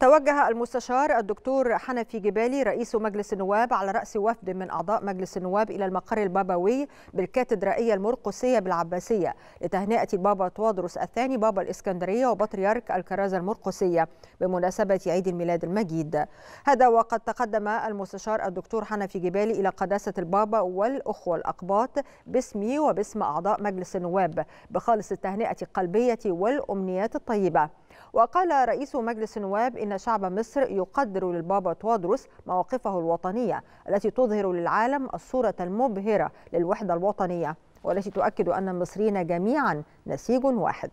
توجه المستشار الدكتور حنفي جبالي رئيس مجلس النواب على رأس وفد من أعضاء مجلس النواب إلى المقر البابوي بالكاتدرائية المرقسية بالعباسية لتهنئة بابا توادرس الثاني بابا الإسكندرية وبطريرك الكرازة المرقسية بمناسبة عيد الميلاد المجيد هذا وقد تقدم المستشار الدكتور حنفي جبالي إلى قداسة البابا والأخوة الأقباط باسمي وباسم أعضاء مجلس النواب بخالص التهنئة القلبية والأمنيات الطيبة وقال رئيس مجلس النواب إن شعب مصر يقدر للبابا توادروس مواقفه الوطنية التي تظهر للعالم الصورة المبهرة للوحدة الوطنية والتي تؤكد أن المصريين جميعا نسيج واحد